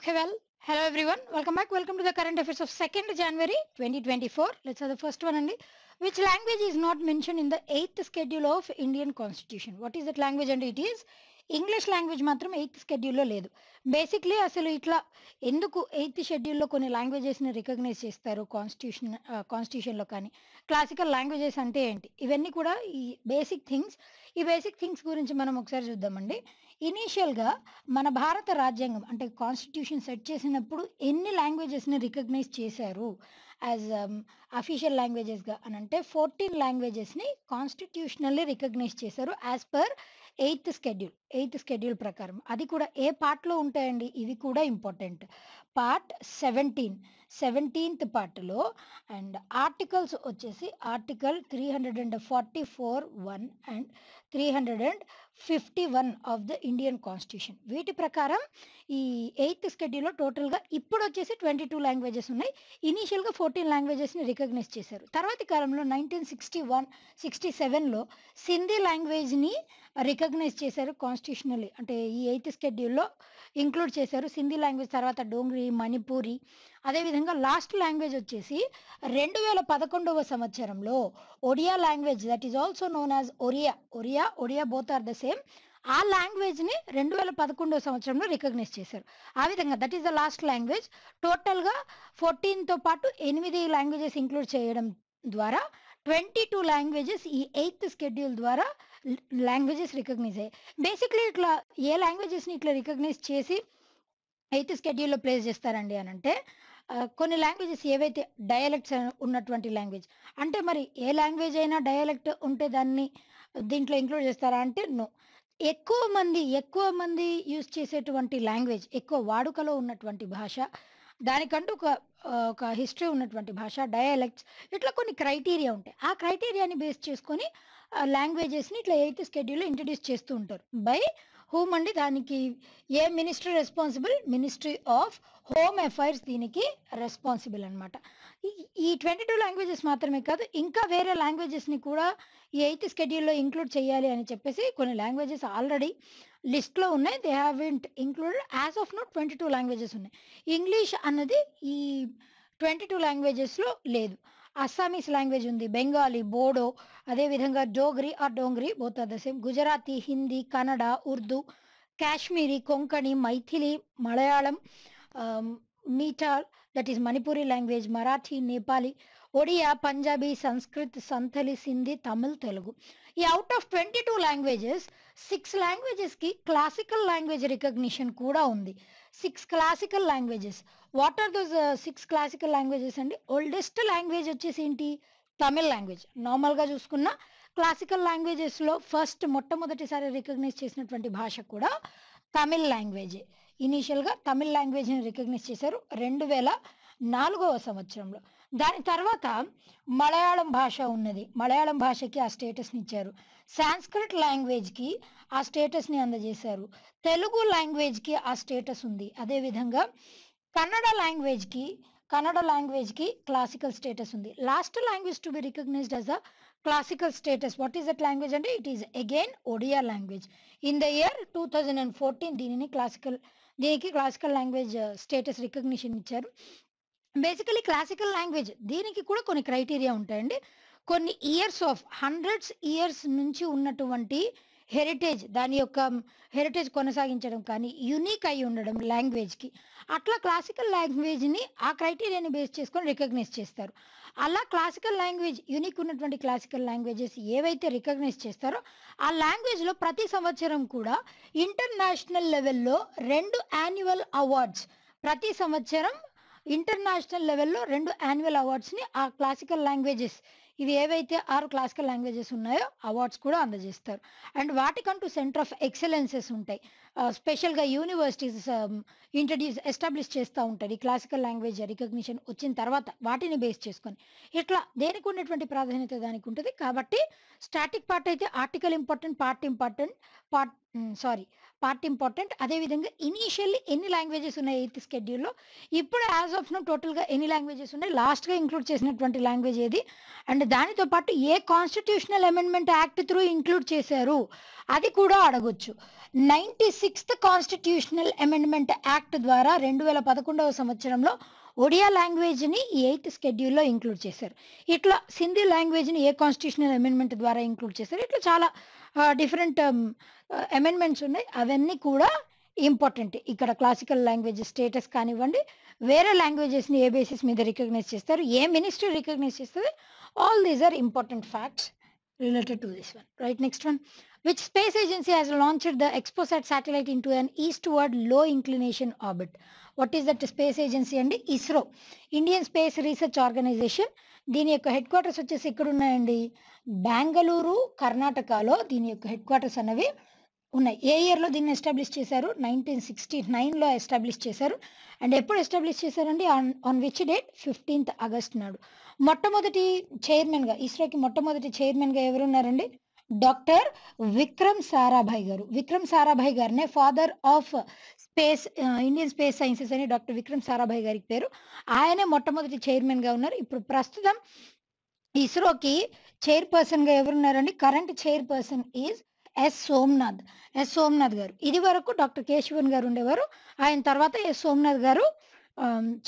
Okay, well, hello everyone. Welcome back. Welcome to the current affairs of 2nd January 2024. Let's have the first one only. Which language is not mentioned in the 8th schedule of Indian constitution? What is that language and it is English language మాత్రం eighth షెడ్యూల్లో లేదు basically అసలు ఇట్లా ఎందుకు eighth షెడ్యూల్లో కొన్ని లాంగ్వేజెస్ని recognise చేస్తారు constitution కాన్స్టిట్యూషన్లో కానీ క్లాసికల్ లాంగ్వేజెస్ అంటే ఏంటి ఇవన్నీ కూడా ఈ బేసిక్ థింగ్స్ ఈ బేసిక్ థింగ్స్ గురించి మనం ఒకసారి చూద్దామండి ఇనీషియల్గా మన భారత రాజ్యాంగం అంటే కాన్స్టిట్యూషన్ సెట్ చేసినప్పుడు ఎన్ని లాంగ్వేజెస్ని రికగ్నైజ్ చేశారు యాజ్ అఫీషియల్ లాంగ్వేజెస్గా అని అంటే ఫోర్టీన్ లాంగ్వేజెస్ని కాన్స్టిట్యూషనల్లీ రికగ్నైజ్ చేశారు as per eighth schedule eighth schedule ప్రకారం అది కూడా ఏ పార్ట్లో ఉంటాయండి ఇది కూడా ఇంపార్టెంట్ పార్ట్ సెవెంటీన్ సెవెంటీన్త్ పార్ట్లో అండ్ ఆర్టికల్స్ వచ్చేసి article three hundred and forty four one and three hundred and fifty one of the Indian constitution వీటి ప్రకారం ఈ ఎయిత్ షెడ్యూల్లో టోటల్గా ఇప్పుడు వచ్చేసి ట్వంటీ టూ లాంగ్వేజెస్ ఉన్నాయి ఇనీషియల్గా ఫోర్టీన్ లాంగ్వేజెస్ని రికగ్నైజ్ చేశారు తర్వాతి కాలంలో నైన్టీన్ సిక్స్టీ వన్ సిక్స్టీ సెవెన్లో సింధీ లాంగ్వేజ్ని రికగ్నైజ్ చేశారు కాన్స్ కాన్స్టిట్యూషనల్ అంటే ఈ ఎయిత్ స్కెడ్యూల్లో ఇంక్లూడ్ చేశారు సింధీ లాంగ్వేజ్ తర్వాత డోంగ్రీ మణిపూరి అదేవిధంగా లాస్ట్ లాంగ్వేజ్ వచ్చేసి రెండు వేల పదకొండవ సంవత్సరంలో Odia language that is also known as Oriya Oriya Odia both are the same ఆ లాంగ్వేజ్ని రెండు వేల పదకొండవ సంవత్సరంలో రికగ్నైజ్ చేశారు ఆ విధంగా that is the last language టోటల్గా ఫోర్టీన్తో పాటు ఎనిమిది లాంగ్వేజెస్ ఇంక్లూడ్ చేయడం ద్వారా ట్వంటీ టూ లాంగ్వేజెస్ ఈ ఎయిత్ స్కెడ్యూల్ ద్వారా లాంగ్వేజెస్ రికగ్నైజ్ అయ్యాయి బేసిక్లీ ఇట్లా ఏ లాంగ్వేజెస్ని ఇట్లా రికగ్నైజ్ చేసి ఎయిత్ స్కెడ్యూల్లో ప్లేస్ చేస్తారండి అని అంటే కొన్ని లాంగ్వేజెస్ ఏవైతే డయాలెక్ట్స్ ఉన్నటువంటి లాంగ్వేజ్ అంటే మరి ఏ లాంగ్వేజ్ అయినా డయాలెక్ట్ ఉంటే దాన్ని దీంట్లో ఇంక్లూడ్ చేస్తారా అంటే నో ఎక్కువ మంది ఎక్కువ మంది యూజ్ చేసేటువంటి లాంగ్వేజ్ ఎక్కువ వాడుకలో ఉన్నటువంటి భాష దానికంటూ ఒక ఒక హిస్టరీ ఉన్నటువంటి భాష డయాలెక్ట్స్ ఇట్లా కొన్ని క్రైటీరియా ఉంటాయి ఆ క్రైటీరియాని బేస్ చేసుకొని లాంగ్వేజెస్ని ఇట్లా ఎయిత్ స్కెడ్యూల్లో ఇంట్రడ్యూస్ చేస్తూ ఉంటారు బై హోమ్ అండి దానికి ఏ ministry responsible ministry of home affairs దీనికి రెస్పాన్సిబుల్ అనమాట ఈ ట్వంటీ టూ లాంగ్వేజెస్ మాత్రమే కాదు ఇంకా వేరే లాంగ్వేజెస్ని కూడా ఈ ఎయిత్ స్కెడ్యూల్లో ఇంక్లూడ్ చేయాలి అని చెప్పేసి కొన్ని లాంగ్వేజెస్ ఆల్రెడీ లిస్ట్లో ఉన్నాయి దే హ్యావ్ ఇంట్ included as of now twenty two languages ఉన్నాయి ఇంగ్లీష్ అన్నది ఈ ట్వంటీ టూ లాంగ్వేజెస్లో లేదు అస్సామీస్ లాంగ్వేజ్ ఉంది బెంగాలీ బోడో అదేవిధంగా Dogri or Dongri both are the same Gujarati Hindi Kannada Urdu Kashmiri Konkani Maithili Malayalam Meitei that is Manipuri language Marathi Nepali Odia Punjabi Sanskrit Santhali Sindhi Tamil Telugu ఈ out of twenty two languages six లాంగ్వేజెస్కి క్లాసికల్ లాంగ్వేజ్ రికగ్నిషన్ కూడా ఉంది six classical languages what are those six classical languages అండి ఓల్డెస్ట్ లాంగ్వేజ్ వచ్చేసి ఏంటి తమిళ్ లాంగ్వేజ్ నార్మల్గా చూసుకున్న క్లాసికల్ లాంగ్వేజెస్లో ఫస్ట్ మొట్టమొదటిసారి రికగ్నైజ్ చేసినటువంటి భాష కూడా తమిళ్ లాంగ్వేజే ఇనీషియల్గా తమిళ్ లాంగ్వేజ్ని రికగ్నైజ్ చేశారు రెండు వేల నాలుగవ సంవత్సరంలో దాని తర్వాత మలయాళం భాష ఉన్నది మలయాళం భాషకి ఆ స్టేటస్ని ఇచ్చారు సాంస్క్రిట్ లాంగ్వేజ్కి ఆ స్టేటస్ని అందజేశారు తెలుగు లాంగ్వేజ్కి ఆ స్టేటస్ ఉంది అదేవిధంగా కన్నడ లాంగ్వేజ్కి కన్నడ లాంగ్వేజ్కి క్లాసికల్ స్టేటస్ ఉంది last language to be recognised as a classical status what is that language అంటే it is again Odia language in the year two thousand and fourteen దీనిని క్లాసికల్ దీనికి క్లాసికల్ లాంగ్వేజ్ స్టేటస్ రికగ్నిషన్ ఇచ్చారు basically classical language దీనికి కూడా కొన్ని criteria ఉంటాయండి కొన్ని years of hundreds years నుంచి ఉన్నటువంటి హెరిటేజ్ దాని యొక్క హెరిటేజ్ కొనసాగించడం కానీ యునిక్ అయి ఉండడం లాంగ్వేజ్కి అట్లా క్లాసికల్ లాంగ్వేజ్ని ఆ క్రైటీరియాని బేస్ చేసుకొని రికగ్నైజ్ చేస్తారు అలా క్లాసికల్ లాంగ్వేజ్ యునిక్ ఉన్నటువంటి క్లాసికల్ లాంగ్వేజెస్ ఏవైతే రికగ్నైజ్ చేస్తారో ఆ లాంగ్వేజ్లో ప్రతి సంవత్సరం కూడా ఇంటర్నేషనల్ లెవెల్లో రెండు యాన్యువల్ అవార్డ్స్ ప్రతి సంవత్సరం ఇంటర్నేషనల్ లెవెల్లో రెండు యాన్యువల్ అవార్డ్స్ని ఆ క్లాసికల్ లాంగ్వేజెస్ ఇవి ఏవైతే ఆరు క్లాసికల్ లాంగ్వేజెస్ ఉన్నాయో అవార్డ్స్ కూడా అందజేస్తారు అండ్ వాటికంటూ సెంటర్ ఆఫ్ ఎక్సలెన్సెస్ ఉంటాయి స్పెషల్గా యూనివర్సిటీస్ ఇంట్రడ్యూస్ ఎస్టాబ్లిష్ చేస్తూ ఉంటారు ఈ క్లాసికల్ లాంగ్వేజ్ రికగ్నిషన్ వచ్చిన తర్వాత వాటిని బేస్ చేసుకొని ఇట్లా దేనికి ఉన్నటువంటి ప్రాధాన్యత దానికి ఉంటుంది కాబట్టి స్టాటిక్ పార్ట్ అయితే article important part important part sorry part important అదేవిధంగా ఇనీషియల్లీ ఎన్ని లాంగ్వేజెస్ ఉన్నాయి ఎయిత్ స్కెడ్యూల్లో ఇప్పుడు యాజ్ ఆఫ్ నో టోటల్గా ఎన్ని లాంగ్వేజెస్ ఉన్నాయి లాస్ట్గా ఇంక్లూడ్ చేసినటువంటి లాంగ్వేజ్ ఏది అండ్ దానితో పాటు ఏ constitutional amendment act through include చేశారు అది కూడా అడగొచ్చు ninety sixth constitutional amendment act ద్వారా రెండు వేల పదకొండవ సంవత్సరంలో ఒడియా లాంగ్వేజ్ని ఈ ఎయిత్ స్కెడ్యూల్లో ఇంక్లూడ్ చేశారు ఇట్లా సింధీ లాంగ్వేజ్ని ఏ కాన్స్టిట్యూషనల్ అమెండ్మెంట్ ద్వారా ఇంక్లూడ్ చేశారు ఇట్లా చాలా డిఫరెంట్ అమెండ్మెంట్స్ um, uh, ఉన్నాయి అవన్నీ కూడా ఇంపార్టెంట్ ఇక్కడ క్లాసికల్ లాంగ్వేజ్ స్టేటస్ కానివ్వండి వేరే లాంగ్వేజెస్ని ఏ బేసిస్ మీద రికగ్నైజ్ చేస్తారు ఏ మినిస్ట్రీ రికగ్నైజ్ చేస్తుంది all these are important facts related to this one right next one which space agency has launched the Exposat satellite into an eastward low inclination orbit. What is that space agency అండి ISRO Indian space research organisation దీని యొక్క head quarters వచ్చేసి ఇక్కడ ఉన్నాయండి బెంగళూరు కర్ణాటకలో దీని యొక్క head quarters అనేవి ఉన్నాయి ఏ ఇయర్లో దీన్ని ఎస్టాబ్లిష్ చేశారు నైన్టీన్ సిక్స్టీ నైన్లో ఎస్టాబ్లిష్ చేశారు అండ్ ఎప్పుడు ఎస్టాబ్లిష్ చేశారండి on on which date fifteenth August నాడు మొట్టమొదటి చైర్మన్గా ఇస్రోకి మొట్టమొదటి చైర్మన్గా ఎవరున్నారండి డాక్టర్ విక్రమ్ సారాభాయ్ గారు విక్రమ్ సారాభాయ్ గారినే father of space Indian space sciences అని డాక్టర్ విక్రమ్ సారాభాయ్ గారికి పేరు ఆయనే మొట్టమొదటి చైర్మన్గా ఉన్నారు ఇప్పుడు ప్రస్తుతం ఇస్రోకి చైర్పర్సన్గా ఎవరున్నారండి current chairperson is S Somanath S Somanath గారు ఇది వరకు డాక్టర్ కేశవన్ గారు ఉండేవారు ఆయన తర్వాత ఎస్ సోమనాథ్ గారు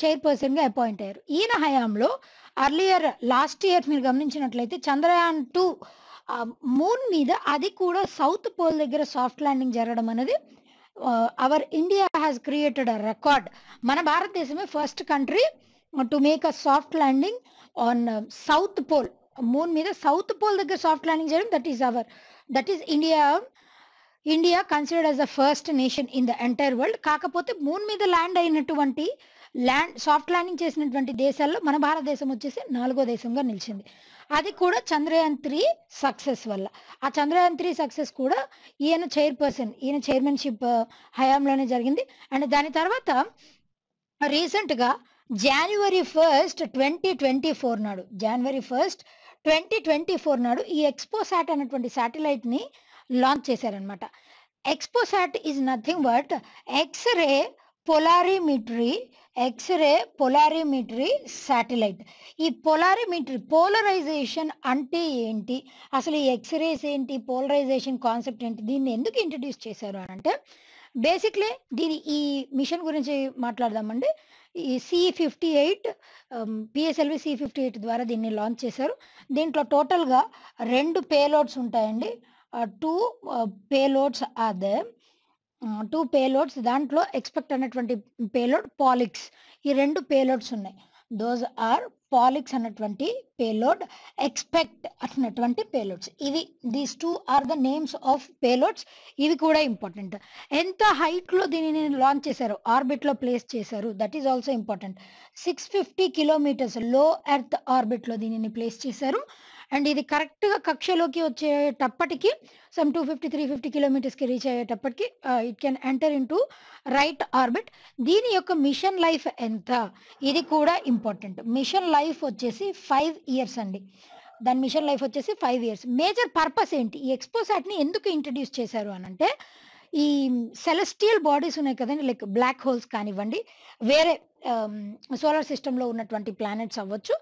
చైర్పర్సన్గా అపాయింట్ అయ్యారు ఈయన హయాంలో అర్లియర్ లాస్ట్ ఇయర్ మీరు గమనించినట్లయితే చంద్రయాన్ టూ మూన్ మీద అది కూడా సౌత్ పోల్ దగ్గర సాఫ్ట్ ల్యాండింగ్ జరగడం అనేది our India has created a record మన భారతదేశమే first country to make a soft landing on south pole moon మీద సౌత్ పోల్ దగ్గర సాఫ్ట్ ల్యాండింగ్ చేయడం that is our that is India India considered as the first nation in the entire world కాకపోతే moon మీద land అయినటువంటి land soft landing చేసినటువంటి దేశాల్లో మన భారతదేశం వచ్చేసి నాలుగో దేశంగా నిలిచింది అది కూడా చంద్రయాన్ త్రీ సక్సెస్ వల్ల ఆ చంద్రయాన్ త్రీ సక్సెస్ కూడా ఈయన చైర్పర్సన్ ఈయన చైర్మన్షిప్ హయాంలోనే జరిగింది అండ్ దాని తర్వాత రీసెంట్గా January first twenty twenty four నాడు January first twenty twenty four నాడు ఈ ఎక్స్పోసాట్ అనేటువంటి శాటిలైట్ని లాంచ్ చేశారనమాట XPoSat is nothing but X-ray polarimetry X-ray polarimetry satellite ఈ పొలారిమిటరీ పోలరైజేషన్ అంటే ఏంటి అసలు ఈ ఎక్స్రేస్ ఏంటి పోలరైజేషన్ కాన్సెప్ట్ ఏంటి దీన్ని ఎందుకు ఇంట్రడ్యూస్ చేశారు అని అంటే బేసిక్లీ దీని ఈ మిషన్ గురించి మాట్లాడదామండి ఈ C fifty eight PSLV C fifty eight ద్వారా దీన్ని లాంచ్ చేశారు దీంట్లో టోటల్గా రెండు పేలోడ్స్ ఉంటాయండి టూ పేలోడ్స్ అదే టూ పేలోడ్స్ దాంట్లో ఎక్స్పెక్ట్ అన్నటువంటి పేలోడ్ పాలిక్స్ ఈ రెండు పేలోడ్స్ ఉన్నాయి దోస్ ఆర్ పాలిక్స్ అన్నటువంటి పేలోడ్ ఎక్స్పెక్ట్ అన్నటువంటి పేలోడ్స్ ఇవి these two are the names of payloads ఇవి కూడా ఇంపార్టెంట్ ఎంత హైట్లో దీనిని లాంచ్ చేశారు ఆర్బిట్లో ప్లేస్ చేశారు that is also important six fifty kilometres లో ఎర్త్ ఆర్బిట్లో దీనిని ప్లేస్ చేశారు అండ్ ఇది కరెక్ట్గా కక్షలోకి వచ్చేటప్పటికి some two fifty three fifty కిలోమీటర్స్కి రీచ్ అయ్యేటప్పటికి it can enter in right orbit దీని యొక్క మిషన్ లైఫ్ ఎంత ఇది కూడా ఇంపార్టెంట్ మిషన్ లైఫ్ వచ్చేసి ఫైవ్ ఇయర్స్ అండి దాని మిషన్ లైఫ్ వచ్చేసి ఫైవ్ ఇయర్స్ మేజర్ పర్పస్ ఏంటి ఈ ఎక్స్పోసాట్ని ఎందుకు ఇంట్రడ్యూస్ చేశారు అనంటే ఈ సెలెస్టియల్ బాడీస్ ఉన్నాయి కదండి లైక్ బ్లాక్ హోల్స్ కానివ్వండి వేరే సోలార్ సిస్టంలో ఉన్నటువంటి ప్లానెట్స్ అవ్వచ్చు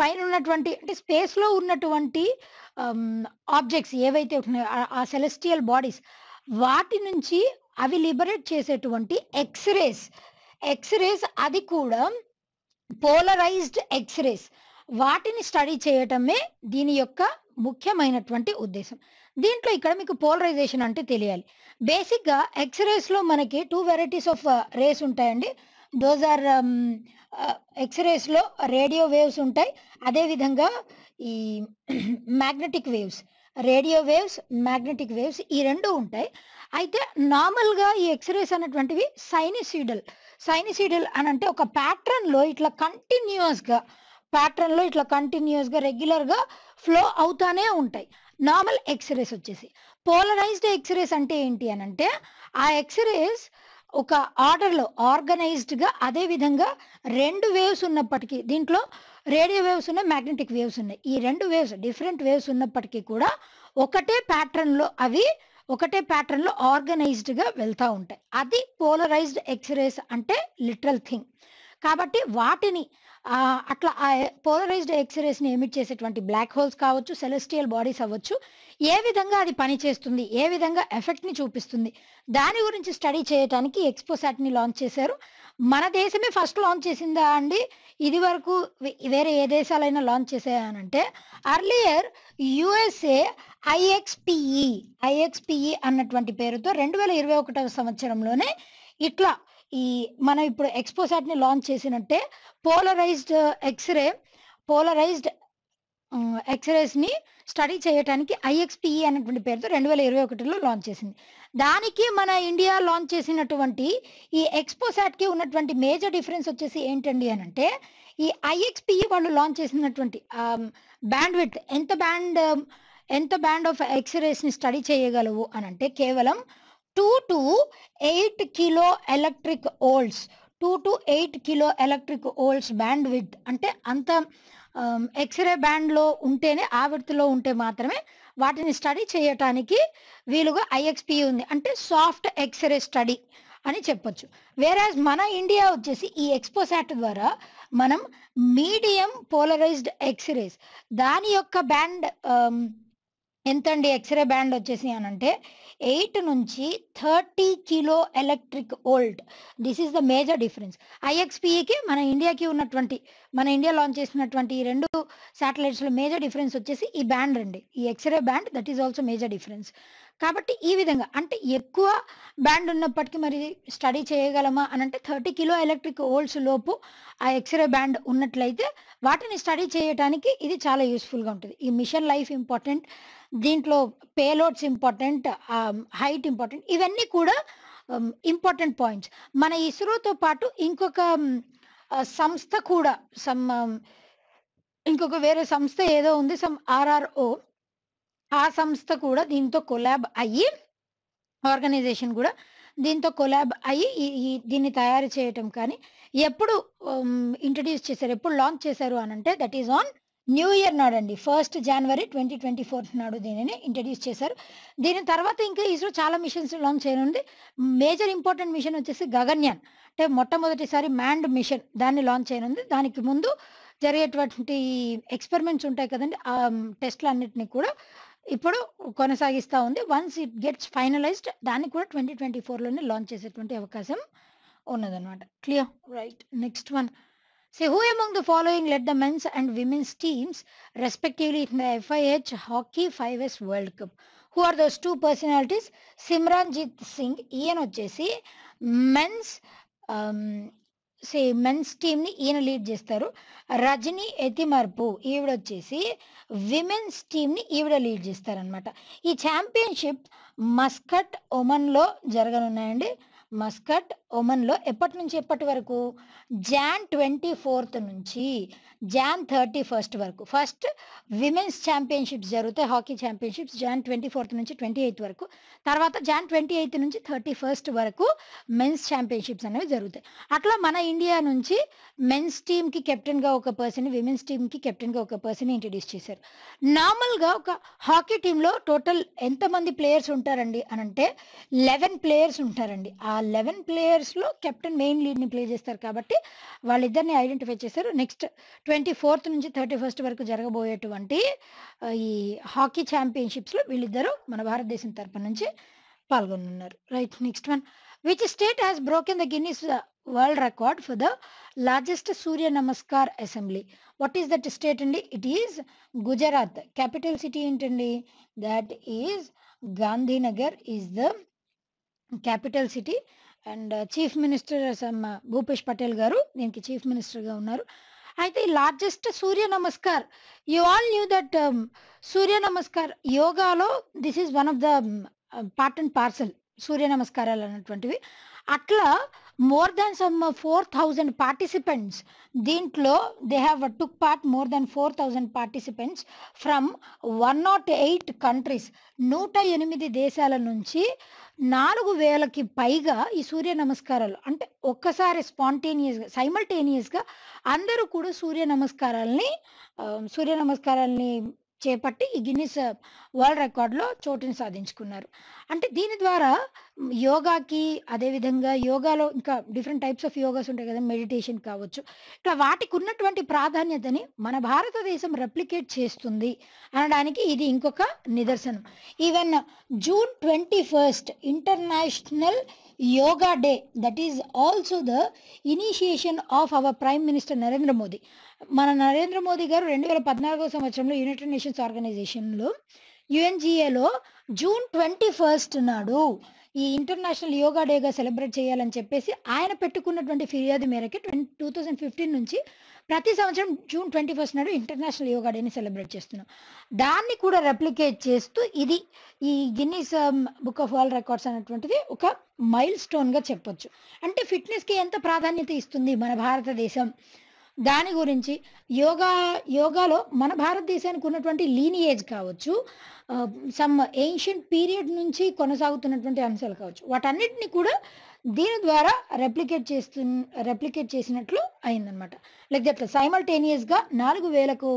పైన ఉన్నటువంటి అంటే స్పేస్లో ఉన్నటువంటి ఆబ్జెక్ట్స్ ఏవైతే ఉన్నాయో ఆ సెలెస్టియల్ బాడీస్ వాటి నుంచి అవి లిబరేట్ చేసేటువంటి ఎక్స్రేస్ ఎక్స్రేస్ అది కూడా పోలరైజ్డ్ ఎక్స్రేస్ వాటిని స్టడీ చేయటమే దీని యొక్క ముఖ్యమైనటువంటి ఉద్దేశం దీంట్లో ఇక్కడ మీకు పోలరైజేషన్ అంటే తెలియాలి బేసిక్గా ఎక్స్రేస్లో మనకి టూ వెరైటీస్ ఆఫ్ రేస్ ఉంటాయండి దోస్ ఆర్ ఎక్స్రేస్లో రేడియో వేవ్స్ ఉంటాయి అదేవిధంగా ఈ magnetic waves radio waves magnetic waves ఈ రెండు ఉంటాయి అయితే నార్మల్గా ఈ ఎక్స్రేస్ అనేటువంటివి సైనిసీడల్ సైనిసీడల్ అని అంటే ఒక ప్యాటర్న్లో ఇట్లా కంటిన్యూస్గా ప్యాటర్న్లో ఇట్లా కంటిన్యూస్గా రెగ్యులర్గా ఫ్లో అవుతానే ఉంటాయి నార్మల్ ఎక్స్రేస్ వచ్చేసి పోలరైజ్డ్ ఎక్స్రేస్ అంటే ఏంటి అని అంటే ఆ ఎక్స్రేస్ ఒక ఆర్డర్లో ఆర్గనైజ్డ్గా అదే విధంగా రెండు వేవ్స్ ఉన్నప్పటికీ దీంట్లో రేడియో వేవ్స్ ఉన్నాయి మ్యాగ్నెటిక్ వేవ్స్ ఉన్నాయి ఈ రెండు వేవ్స్ డిఫరెంట్ వేవ్స్ ఉన్నప్పటికీ కూడా ఒకటే ప్యాటర్న్లో అవి ఒకటే ప్యాటర్న్లో ఆర్గనైజ్డ్గా వెళ్తూ ఉంటాయి అది పోలరైజ్డ్ ఎక్స్రేస్ అంటే లిటరల్ థింగ్ కాబట్టి వాటిని అట్లా ఆ పోలరైజ్డ్ ఎక్స్రేస్ని ఎమిట్ చేసేటువంటి బ్లాక్ హోల్స్ కావచ్చు సెలెస్టియల్ బాడీస్ అవ్వచ్చు ఏ విధంగా అది పనిచేస్తుంది ఏ విధంగా ఎఫెక్ట్ని చూపిస్తుంది దాని గురించి స్టడీ చేయడానికి ఎక్స్పోసాట్ని లాంచ్ చేశారు మన దేశమే ఫస్ట్ లాంచ్ చేసిందా అండి ఇది వరకు వేరే ఏ దేశాలైనా లాంచ్ చేసాయనంటే అర్లియర్ యుఎస్ఏ ఐఎక్స్పిఈ ఐఎక్స్పిఈ అన్నటువంటి పేరుతో రెండు వేల ఇరవై ఒకటవ సంవత్సరంలోనే ఇట్లా ఈ మనం ఇప్పుడు ఎక్స్పోసాట్ని లాంచ్ చేసినట్టే పోలరైజ్డ్ ఎక్స్రే పోలరైజ్డ్ ఎక్స్రేస్ని స్టడీ చేయడానికి ఐఎక్స్పిఈ అనేటువంటి పేరుతో రెండు వేల ఇరవై ఒకటిలో లాంచ్ చేసింది దానికి మన ఇండియా లాంచ్ చేసినటువంటి ఈ ఎక్స్పోసాట్కి ఉన్నటువంటి మేజర్ డిఫరెన్స్ వచ్చేసి ఏంటండి అని అంటే ఈ ఐఎక్స్పిఈ e వాళ్ళు లాంచ్ చేసినటువంటి బ్యాండ్ um, విత్ ఎంత బ్యాండ్ ఎంత బ్యాండ్ ఆఫ్ ఎక్స్రేస్ని స్టడీ చేయగలవు అని అంటే కేవలం two to eight kilo electric volts two to eight kilo electric volts band width అంటే అంత ఎక్స్రే బ్యాండ్లో ఉంటేనే ఆవిడతలో ఉంటే మాత్రమే వాటిని స్టడీ చేయటానికి వీలుగా ఐఎక్స్పి ఉంది అంటే సాఫ్ట్ ఎక్స్రే స్టడీ అని చెప్పొచ్చు వేరాజ్ మన ఇండియా వచ్చేసి ఈ ఎక్స్పోసాట్ ద్వారా మనం మీడియం పోలరైజ్డ్ ఎక్స్రేస్ దాని యొక్క బ్యాండ్ ఎంతండి ఎక్స్రే బ్యాండ్ వచ్చేసి అని అంటే ఎయిట్ నుంచి thirty kilo electric volt this is the major difference ఐఎక్స్పిఈకి మన ఇండియాకి ఉన్నటువంటి మన ఇండియా లాంచ్ చేసినటువంటి ఈ రెండు శాటిలైట్స్లో మేజర్ డిఫరెన్స్ వచ్చేసి ఈ బ్యాండ్ అండి ఈ X-ray band that is also major difference కాబట్టి ఈ విధంగా అంటే ఎక్కువ బ్యాండ్ ఉన్నప్పటికీ మరి స్టడీ చేయగలమా అని అంటే థర్టీ కిలో ఎలక్ట్రిక్ ఓల్డ్స్ లోపు ఆ ఎక్స్రే బ్యాండ్ ఉన్నట్లయితే వాటిని స్టడీ చేయడానికి ఇది చాలా యూస్ఫుల్గా ఉంటుంది ఈ మిషన్ లైఫ్ ఇంపార్టెంట్ దీంట్లో పేలోడ్స్ ఇంపార్టెంట్ హైట్ ఇంపార్టెంట్ ఇవన్నీ కూడా ఇంపార్టెంట్ పాయింట్స్ మన ఇస్రోతో పాటు ఇంకొక సంస్థ కూడా సమ్ ఇంకొక వేరే సంస్థ ఏదో ఉంది సమ్ ఆర్ఆర్ఓ ఆ సంస్థ కూడా దీంతో కొలాబ్ అయ్యి ఆర్గనైజేషన్ కూడా దీంతో కొలాబ్ అయ్యి దీన్ని తయారు చేయటం కానీ ఎప్పుడు ఇంట్రడ్యూస్ చేశారు ఎప్పుడు లాంచ్ చేశారు అనంటే that is on new year నాడు అండి first January twenty twenty four నాడు దీనిని ఇంట్రడ్యూస్ చేశారు దీని తర్వాత ఇంకా ఇస్రో చాలా మిషన్స్ లాంచ్ చేయనుంది మేజర్ ఇంపార్టెంట్ మిషన్ వచ్చేసి గగన్యాన్ అంటే మొట్టమొదటిసారి మ్యాండ్ మిషన్ దాన్ని లాంచ్ చేయనుంది దానికి ముందు జరిగేటువంటి ఎక్స్పెరిమెంట్స్ ఉంటాయి కదండి ఆ టెస్ట్లు అన్నిటిని కూడా ఇప్పుడు కొనసాగిస్తూ ఉంది వన్స్ ఇట్ గెట్స్ ఫైనలైజ్డ్ దాన్ని కూడా ట్వంటీ ట్వంటీ ఫోర్లోనే లాంచ్ చేసేటువంటి అవకాశం ఉన్నదన్నమాట clear right next one See, who among the following led the men's and women's teams respectively in the FIH Hockey 5S World Cup? Who are those two personalities? Simranjit Singh, ఈయన వచ్చేసి men's సే men's టీమ్ని ఈయన lead చేస్తారు రజనీ ఎతిమర్పు ఈవిడ వచ్చేసి women's టీమ్ని ఈవిడ lead చేస్తారనమాట ఈ ఛాంపియన్షిప్ మస్కట్ ఒమన్లో జరగనున్నాయండి మస్కట్ ఒమన్లో ఎప్పటి నుంచి ఎప్పటి వరకు జాన్ ట్వంటీ ఫోర్త్ నుంచి జాన్ థర్టీ ఫస్ట్ వరకు ఫస్ట్ విమెన్స్ ఛాంపియన్షిప్స్ జరుగుతాయి hockey championships Jan twenty fourth నుంచి ట్వంటీ ఎయిత్ వరకు తర్వాత జాన్ ట్వంటీ ఎయిత్ నుంచి థర్టీ ఫస్ట్ వరకు మెన్స్ ఛాంపియన్షిప్స్ అనేవి జరుగుతాయి అట్లా మన ఇండియా నుంచి మెన్స్ టీమ్కి కెప్టెన్గా ఒక పర్సన్ విమెన్స్ టీమ్కి కెప్టెన్గా ఒక పర్సన్ ఇంట్రడ్యూస్ చేశారు నార్మల్గా ఒక హాకీ టీంలో టోటల్ ఎంతమంది ప్లేయర్స్ ఉంటారండి అని అంటే లెవెన్ ప్లేయర్స్ ఉంటారండి ఆ లెవెన్ ప్లేయర్స్లో కెప్టెన్ మెయిన్ లీడ్ని ప్లే చేస్తారు కాబట్టి వాళ్ళిద్దరిని ఐడెంటిఫై చేశారు నెక్స్ట్ ట్వంటీ ఫోర్త్ నుంచి థర్టీ ఫస్ట్ వరకు జరగబోయేటువంటి ఈ హాకీ ఛాంపియన్షిప్స్లో వీళ్ళిద్దరూ మన భారతదేశం తరపు నుంచి పాల్గొనున్నారు right next one which state has broken the Guinness world record for the largest Surya Namaskar assembly what is that state అండి it is Gujarat capital city ఏంటండి that is Gandhinagar is the capital city and uh, chief minister uh, uh, Bhupesh Patel గారు దీనికి chief మినిస్టర్గా ఉన్నారు అయితే ఈ largest Surya Namaskar you all knew that um, Surya Namaskar యోగాలో this is one of the um, part and parcel Surya నమస్కారాలు అన్నటువంటివి అట్లా more than some four thousand participants దీంట్లో they have took part more than four thousand participants from one nought eight countries నూట ఎనిమిది దేశాల నుంచి నాలుగు వేలకి పైగా ఈ సూర్య నమస్కారాలు అంటే ఒక్కసారి స్పాంటేనియస్గా సైమల్టేనియస్గా అందరూ కూడా సూర్య నమస్కారాలని సూర్య నమస్కారాలని చేపట్టి ఈ గిన్నిస్ వరల్డ్ రికార్డులో చోటుని సాధించుకున్నారు అంటే దీని ద్వారా యోగాకి అదేవిధంగా యోగాలో ఇంకా డిఫరెంట్ టైప్స్ ఆఫ్ యోగాస్ ఉంటాయి కదా మెడిటేషన్ కావచ్చు ఇట్లా వాటికి ఉన్నటువంటి ప్రాధాన్యతని మన భారతదేశం రెప్లికేట్ చేస్తుంది అనడానికి ఇది ఇంకొక నిదర్శనం even June twenty first international yoga day that is also the initiation of our prime minister Narendra Modi మన నరేంద్ర మోదీ గారు రెండు వేల పద్నాలుగో సంవత్సరంలో యునైటెడ్ నేషన్స్ ఆర్గనైజేషన్లో యుఎన్జిఏలో జూన్ ట్వంటీ ఫస్ట్ నాడు ఈ ఇంటర్నేషనల్ యోగా డేగా సెలబ్రేట్ చేయాలని చెప్పేసి ఆయన పెట్టుకున్నటువంటి ఫిర్యాదు మేరకి ట్వంటీ టూ థౌజండ్ ఫిఫ్టీన్ నుంచి ప్రతి సంవత్సరం జూన్ ట్వంటీ ఫస్ట్ నాడు ఇంటర్నేషనల్ యోగా డేని సెలబ్రేట్ చేస్తున్నాం దాన్ని కూడా రెప్లికేట్ చేస్తూ ఇది ఈ Guinness book of world records అనేటువంటిది ఒక మైల్ స్టోన్గా చెప్పొచ్చు అంటే ఫిట్నెస్కి ఎంత ప్రాధాన్యత ఇస్తుంది మన భారతదేశం దాని గురించి యోగా యోగాలో మన భారతదేశానికి ఉన్నటువంటి లీనియేజ్ కావచ్చు సమ్ ఏన్షియంట్ పీరియడ్ నుంచి కొనసాగుతున్నటువంటి అంశాలు కావచ్చు వాటన్నిటిని కూడా దీని ద్వారా రెప్లికేట్ చేస్తు రెప్లికేట్ చేసినట్లు అయిందనమాట లైక్ దట్ సైమల్టేనియస్గా నాలుగు వేలకు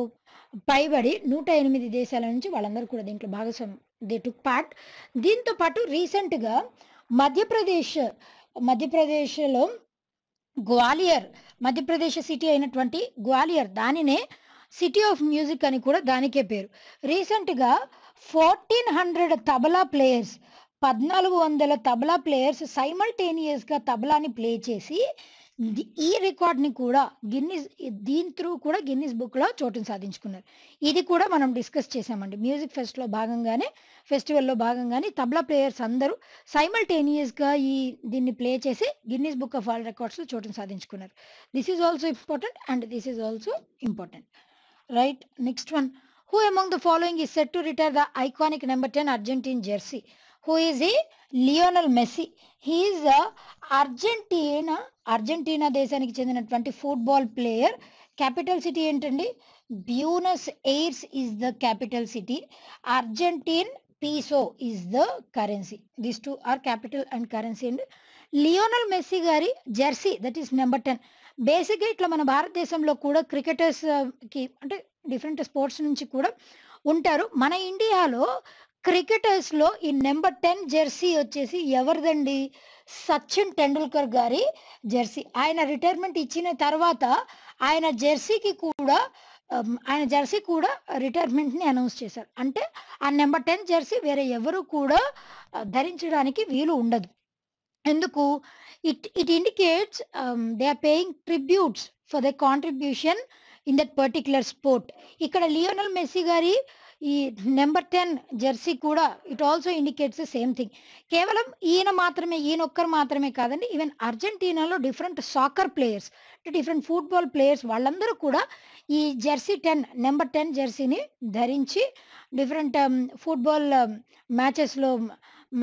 పైబడి నూట ఎనిమిది దేశాల నుంచి వాళ్ళందరూ కూడా దీంట్లో భాగస్వామ్యం దే టుక్ పార్ట్ దీంతో పాటు రీసెంట్గా మధ్యప్రదేశ్ మధ్యప్రదేశ్లో గ్వాలియర్ మధ్యప్రదేశ్ సిటీ అయినటువంటి గ్వాలియర్ దానినే సిటీ ఆఫ్ మ్యూజిక్ అని కూడా దానికే పేరు రీసెంట్గా ఫోర్టీన్ హండ్రెడ్ తబలా ప్లేయర్స్ పద్నాలుగు వందల తబలా ప్లేయర్స్ సైమల్టేనియస్గా తబలాని ప్లే చేసి ఈ రికార్డ్ని కూడా గిన్నీస్ దీని త్రూ కూడా గిన్నీస్ బుక్లో చోటును సాధించుకున్నారు ఇది కూడా మనం డిస్కస్ చేసామండి మ్యూజిక్ ఫెస్ట్లో భాగంగానే ఫెస్టివల్లో భాగంగానే తబలా ప్లేయర్స్ అందరూ సైమల్టేనియస్గా ఈ దీన్ని ప్లే చేసి గిన్నీస్ బుక్ ఆఫ్ వరల్డ్ రికార్డ్స్లో చోటును సాధించుకున్నారు this is also important and this is also important right next one who among the following is set to retire the iconic number ten Argentine jersey who is ఈ Lionel Messi he's Argentina Argentina దేశానికి చెందినటువంటి football player capital city ఏంటండి Buenos Aires is the capital city Argentine peso is the currency this two are capital and currency and Lionel Messi గారి jersey that is number ten బేసిక్గా ఇట్లా మన భారతదేశంలో కూడా క్రికెటర్స్కి uh, అంటే డిఫరెంట్ స్పోర్ట్స్ నుంచి కూడా ఉంటారు మన ఇండియాలో క్రికెటర్స్లో ఈ నెంబర్ టెన్ జెర్సీ వచ్చేసి ఎవరిదండి సచిన్ టెండూల్కర్ గారి జెర్సీ ఆయన రిటైర్మెంట్ ఇచ్చిన తర్వాత ఆయన జెర్సీకి కూడా ఆయన జెర్సీ కూడా రిటైర్మెంట్ని అనౌన్స్ చేశారు అంటే ఆ నెంబర్ టెన్ జెర్సీ వేరే ఎవరు కూడా ధరించడానికి వీలు ఉండదు ఎందుకు it it indicates they are paying tributes for the contribution in that particular sport ఇక్కడ లియోనల్ మెస్సీ గారి ఈ నెంబర్ టెన్ జెర్సీ కూడా it also indicates same thing కేవలం ఈయన మాత్రమే ఈయన ఒక్కరు మాత్రమే కాదండి ఈవెన్ అర్జెంటీనాలో different soccer players different football players వాళ్ళందరూ కూడా ఈ జెర్సీ టెన్ నెంబర్ టెన్ జెర్సీని ధరించి డిఫరెంట్ ఫుట్బాల్ మ్యాచెస్లో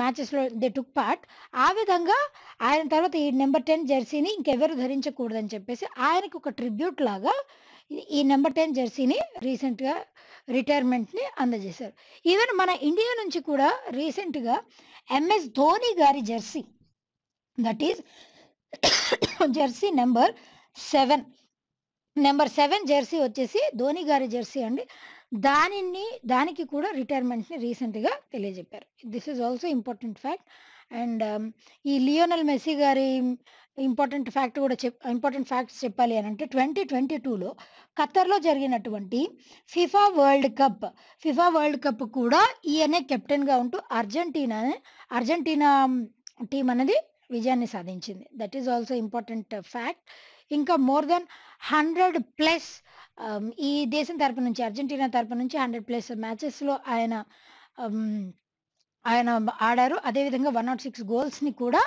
మ్యాచెస్లో దే టుక్ పార్ట్ ఆ విధంగా ఆయన తర్వాత ఈ నెంబర్ టెన్ జెర్సీని ఇంకెవరు ధరించకూడదని చెప్పేసి ఆయనకు ఒక ట్రిబ్యూట్ లాగా ఈ నెంబర్ టెన్ జెర్సీని రీసెంట్గా రిటైర్మెంట్ని అందజేశారు ఈవెన్ మన ఇండియా నుంచి కూడా రీసెంట్గా ఎంఎస్ ధోని గారి jersey that is jersey number seven number seven jersey వచ్చేసి ధోని గారి జెర్సీ అండి దానిని దానికి కూడా రిటైర్మెంట్ని రీసెంట్గా తెలియజెప్పారు this is also important fact and ఈ లియోనల్ మెస్సీ గారి ఇంపార్టెంట్ ఫ్యాక్ట్ కూడా చెప్ ఇంపార్టెంట్ ఫ్యాక్ట్స్ చెప్పాలి అని అంటే ట్వంటీ ట్వంటీ టూలో ఖతర్లో జరిగినటువంటి FIFA world cup FIFA world cup కూడా ఈయనే కెప్టెన్గా ఉంటూ అర్జెంటీనా అర్జెంటీనా టీం అనేది విజయాన్ని సాధించింది that is also important fact ఇంకా మోర్ దెన్ హండ్రెడ్ ప్లస్ ఈ దేశం తరపు నుంచి అర్జెంటీనా తరపు నుంచి హండ్రెడ్ ప్లస్ మ్యాచెస్లో ఆయన ఆయన ఆడారు అదేవిధంగా వన్ నాట్ సిక్స్ గోల్స్ని కూడా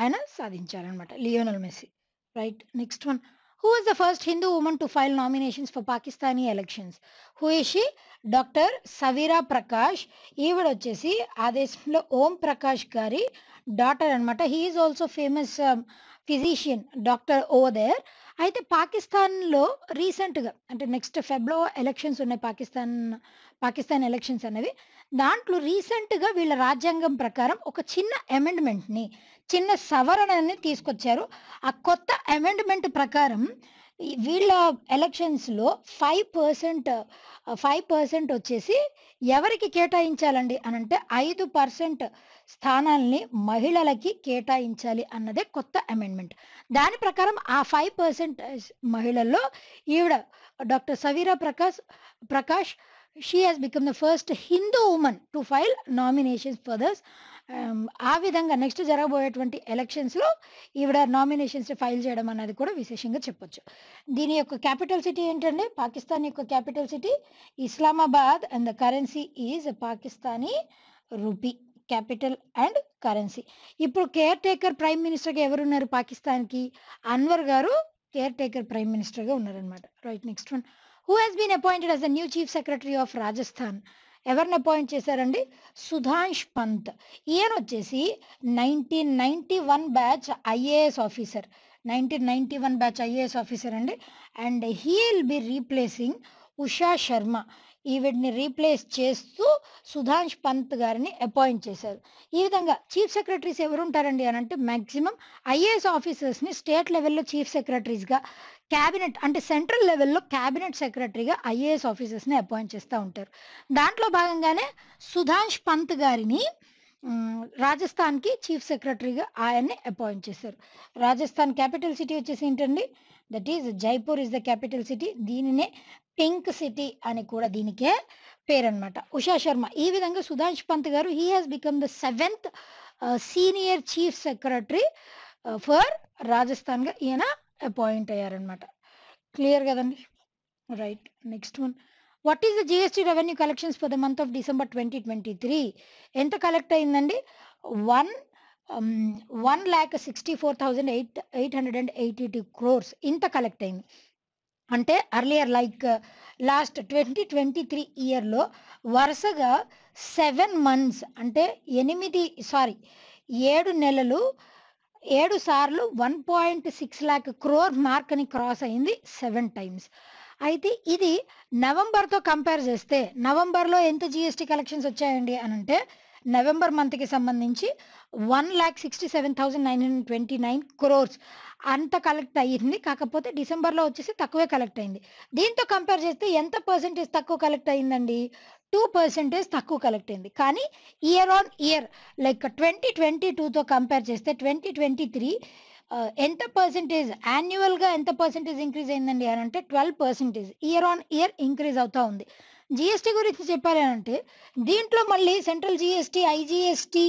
ఆయన సాధించారనమాట Lionel Messi right next one who is the first Hindu woman to file nominations for Pakistani elections who doctor Saveera Prakash ఈవిడ వచ్చేసి ఆ దేశంలో ఓం ప్రకాష్ గారి డాటర్ అనమాట he's also famous physician doctor ఓ దేర్ అయితే పాకిస్తాన్లో రీసెంట్గా అంటే నెక్స్ట్ ఫెబ్లో ఎలక్షన్స్ ఉన్నాయి పాకిస్తాన్ పాకిస్తాన్ ఎలక్షన్స్ అనేవి దాంట్లో రీసెంట్గా వీళ్ళ రాజ్యాంగం ప్రకారం ఒక చిన్న అమెండ్మెంట్ని చిన్న సవరణని తీసుకొచ్చారు ఆ కొత్త అమెండ్మెంట్ ప్రకారం వీళ్ళ ఎలక్షన్స్లో ఫైవ్ పర్సెంట్ ఫైవ్ పర్సెంట్ వచ్చేసి ఎవరికి కేటాయించాలండి అని అంటే ఐదు పర్సెంట్ స్థానాల్ని మహిళలకి కేటాయించాలి అన్నదే కొత్త అమెండ్మెంట్ దాని ప్రకారం ఆ ఫైవ్ పర్సెంట్ మహిళల్లో ఈవిడ doctor Saveera Prakash Prakash she has become the first Hindu woman to file nominations for thus ఆ విధంగా నెక్స్ట్ జరగబోయేటువంటి ఎలక్షన్స్లో ఈవిడ నామినేషన్స్ ఫైల్ చేయడం అనేది కూడా విశేషంగా చెప్పొచ్చు దీని యొక్క క్యాపిటల్ సిటీ ఏంటంటే పాకిస్తాన్ యొక్క capital city Islamabad and the currency is Pakistani rupee capital and currency ఇప్పుడు కేర్ టేకర్ ప్రైమ్ మినిస్టర్గా ఎవరున్నారు పాకిస్తాన్కి అన్వర్ గారు కేర్ టేకర్ ప్రైమ్ మినిస్టర్గా ఉన్నారనమాట right next one who has been appointed as the new chief secretary of Rajasthan ఎవరిని అపాయింట్ చేశారండి సుధాంష్ పంత్ ఈయన వచ్చేసి nineteen ninety one batch IAS officer nineteen ninety one batch IAS officer అండి and he will be replacing Usha Sharma ఈవిడ్ని replace చేస్తూ సుధాంష్ పంత్ గారిని appoint చేశారు ఈ విధంగా చీఫ్ సెక్రటరీస్ ఎవరు ఉంటారండి అని అంటే మ్యాక్సిమం ఐఏఎస్ ఆఫీసర్స్ని స్టేట్ లెవెల్లో చీఫ్ సెక్రటరీస్గా క్యాబినెట్ అంటే సెంట్రల్ లెవెల్లో క్యాబినెట్ సెక్రటరీగా ఐఏఎస్ ఆఫీసర్స్ని అపాయింట్ చేస్తూ ఉంటారు దాంట్లో భాగంగానే సుధాంష్ పంత్ గారిని రాజస్థాన్కి చీఫ్ సెక్రటరీగా ఆయన్ని అపాయింట్ చేశారు రాజస్థాన్ క్యాపిటల్ సిటీ వచ్చేసి ఏంటండి that is Jaipur is the capital city దీనినే పింక్ సిటీ అని కూడా దీనికే అనమాట ఉషా శర్మ ఈ విధంగా సుధాంష్ పంత్ గారు he has become the seventh senior chief secretary for రాజస్థాన్గా ఈయన అపాయింట్ అయ్యారనమాట క్లియర్ కదండి right next one what is the GST revenue collections for the month of December twenty twenty three ఎంత కలెక్ట్ అయిందండి one one lakh sixty four thousand eight eight hundred and eighty two crores ఇంత collect అయింది అంటే earlier like last twenty twenty three ఇయర్లో వరుసగా seven months అంటే ఎనిమిది sorry ఏడు నెలలు ఏడు సార్లు one point six lakh crore మార్క్ని క్రాస్ అయింది సెవెన్ టైమ్స్ అయితే ఇది నవంబర్తో కంపేర్ చేస్తే నవంబర్లో ఎంత జిఎస్టీ కలెక్షన్స్ వచ్చాయండి అని అంటే నవంబర్ మంత్కి సంబంధించి one lakh sixty seven thousand nine hundred twenty nine crores అంత కలెక్ట్ అయ్యింది కాకపోతే డిసెంబర్లో వచ్చేసి తక్కువే కలెక్ట్ అయింది దీంతో కంపేర్ చేస్తే ఎంత పర్సెంటేజ్ తక్కువ కలెక్ట్ అయిందండి టూ పర్సెంటేజ్ తక్కువ కలెక్ట్ అయింది కానీ year on year like twenty twenty టూతో కంపేర్ చేస్తే ట్వంటీ ట్వంటీ త్రీ ఎంత పర్సెంటేజ్ యాన్యువల్గా ఎంత పర్సెంటేజ్ ఇంక్రీజ్ అయిందండి అని అంటే twelve percentage year on year increase అవుతూ ఉంది జిఎస్టీ గురించి చెప్పాలి అని అంటే దీంట్లో మళ్ళీ central GST IGST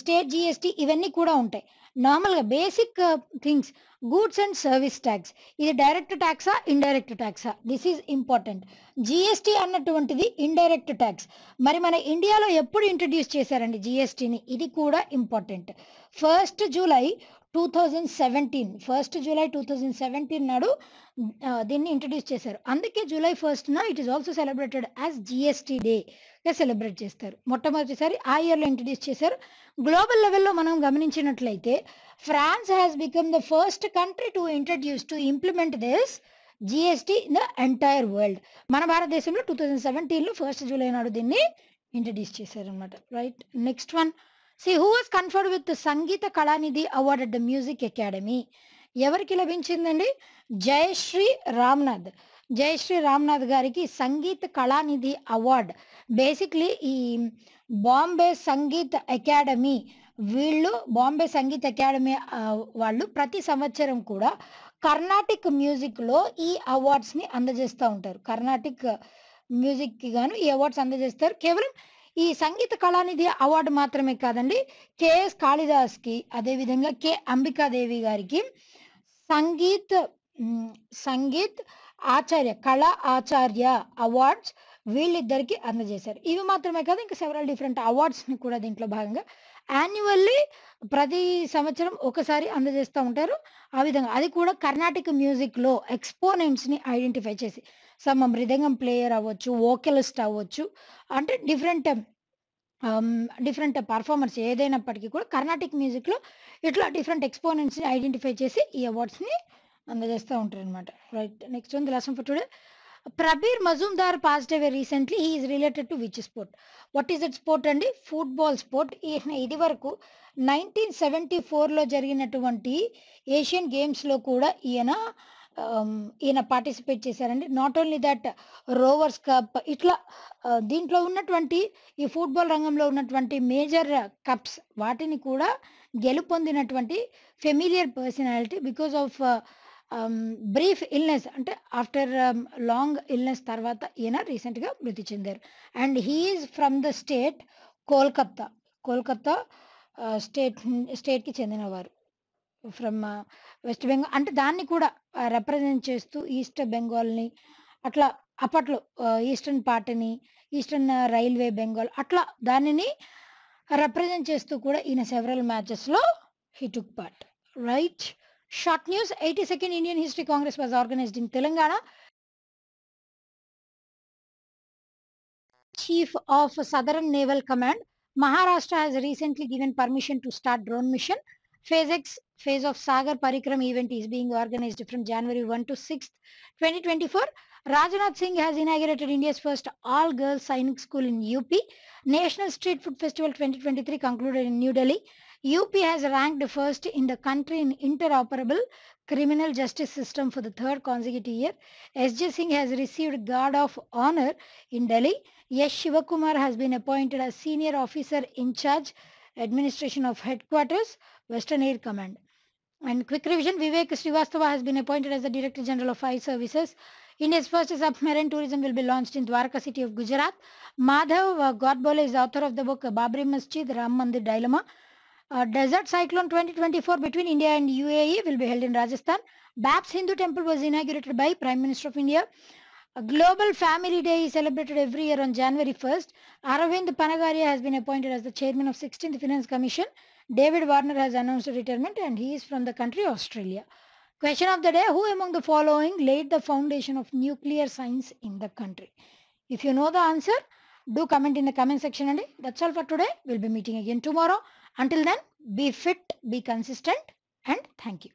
state GST ఇవన్నీ కూడా ఉంటాయి నార్మల్గా basic things goods and service tax ఇది డైరెక్ట్ ట్యాక్సా ఇండైరెక్ట్ ట్యాక్సా దిస్ ఈజ్ ఇంపార్టెంట్ జిఎస్టీ అన్నటువంటిది ఇండైరెక్ట్ ట్యాక్స్ మరి మన ఇండియాలో ఎప్పుడు ఇంట్రడ్యూస్ చేశారండి జిఎస్టీని ఇది కూడా important first July two thousand seventeen first July two thousand seventeen నాడు దీన్ని ఇంట్రడ్యూస్ చేశారు అందుకే జూలై నా it is also celebrated as GST గా సెలబ్రేట్ చేస్తారు మొట్టమొదటిసారి ఆ ఇయర్లో ఇంట్రడ్యూస్ చేశారు గ్లోబల్ లెవెల్లో మనం గమనించినట్లయితే France has become the first country to introduce to implement this GST in the entire world మన భారతదేశంలో టూ థౌజండ్ సెవెంటీన్లో ఫస్ట్ జూలై నాడు దీన్ని ఇంట్రడ్యూస్ చేశారనమాట right next one see who was conferred with Sangita Kalanidhi award at the music academy ఎవరికి లభించిందండి జయశ్రీ రామ్నాథ్ జయశ్రీ రామ్నాథ్ గారికి సంగీత Kalanidhi award basically ఈ బాంబే సంగీత్ అకాడమీ వీళ్ళు బాంబే సంగీత్ అకాడమీ వాళ్ళు ప్రతి సంవత్సరం కూడా కర్ణాటిక్ మ్యూజిక్లో ఈ అవార్డ్స్ని అందజేస్తూ ఉంటారు కర్ణాటిక్ మ్యూజిక్కి గాను ఈ అవార్డ్స్ అందజేస్తారు కేవలం ఈ సంగీత కళానిధి అవార్డు మాత్రమే కాదండి కెఎస్ కాళిదాస్కి అదేవిధంగా కె అంబికాదేవి గారికి సంగీత్ సంగీత్ ఆచార్య కళా ఆచార్య అవార్డ్స్ వీళ్ళిద్దరికి అందజేశారు ఇవి మాత్రమే కాదు ఇంకా సెవరల్ డిఫరెంట్ అవార్డ్స్ని కూడా దీంట్లో భాగంగా యాన్యువల్లీ ప్రతి సంవత్సరం ఒకసారి అందజేస్తూ ఉంటారు ఆ విధంగా అది కూడా కర్ణాటక మ్యూజిక్లో ఎక్స్పోనెంట్స్ని ఐడెంటిఫై చేసి సమ్ మృదంగం ప్లేయర్ అవ్వచ్చు ఓకెలిస్ట్ అవ్వచ్చు అంటే డిఫరెంట్ డిఫరెంట్ పర్ఫార్మర్స్ ఏదైనప్పటికీ కూడా కర్ణాటిక్ మ్యూజిక్లో ఇట్లా డిఫరెంట్ ఎక్స్పోనెంట్స్ని ఐడెంటిఫై చేసి ఈ అవార్డ్స్ని అందజేస్తూ ఉంటారు అనమాట రైట్ నెక్స్ట్ ఉంది lesson for today Prabir Majumdar passed away recently is related to which sport what is it sport అండి ఫుట్బాల్ స్పోర్ట్ ఇది వరకు నైన్టీన్ సెవెంటీ ఫోర్లో జరిగినటువంటి ఏషియన్ గేమ్స్లో కూడా ఈయన ఈయన పార్టిసిపేట్ చేశారండి not only that Rovers cup ఇట్లా దీంట్లో ఉన్నటువంటి ఈ ఫుట్బాల్ రంగంలో ఉన్నటువంటి మేజర్ కప్స్ వాటిని కూడా గెలుపొందినటువంటి familiar personality because of brief illness అంటే ఆఫ్టర్ లాంగ్ ఇల్నెస్ తర్వాత ఈయన రీసెంట్గా మృతి చెందారు and he's from the state Kolkata Kolkata state స్టేట్కి చెందినవారు ఫ్రమ్ వెస్ట్ బెంగాల్ అంటే దాన్ని కూడా రిప్రజెంట్ చేస్తూ ఈస్ట్ బెంగాల్ని అట్లా అప్పట్లో ఈస్టర్న్ పార్టీని ఈస్టర్న్ రైల్వే బెంగాల్ అట్లా దానిని రిప్రజెంట్ చేస్తూ కూడా ఈయన సెవరల్ మ్యాచెస్లో he took part right short news eighty second Indian history congress was organized in Telangana chief of southern naval command Maharashtra has recently given permission to start drone mission phases phase of Sagar Parikram event is being organized from January 1 to 6, 2024. Rajnath Singh has inaugurated India's first all-girls signing school in UP. National Street Food Festival 2023 concluded in New Delhi. UP has ranked first in the country in interoperable criminal justice system for the third consecutive year. S.J. Singh has received Guard of Honor in Delhi. Yes Shivakumar has been appointed as Senior Officer in Charge, Administration of Headquarters, Western Air Command. And quick revision, Vivek Srivastava has been appointed as the Director General of Fire Services. India's first submarine tourism will be launched in Dwarka city of Gujarat. Madhav uh, Godbole is the author of the book uh, Babri Masjid Ram Mandir Dilemma. Uh, Desert Cyclone 2024 between India and UAE will be held in Rajasthan. Bab's Hindu Temple was inaugurated by Prime Minister of India. A Global Family Day is celebrated every year on January 1st. Aravind Panagaria has been appointed as the chairman of 16th Finance Commission. David Warner has announced retirement and he is from the country Australia. Question of the day, who among the following laid the foundation of nuclear science in the country? If you know the answer, do comment in the comment section and that's all for today. We'll be meeting again tomorrow. Until then, be fit, be consistent and thank you.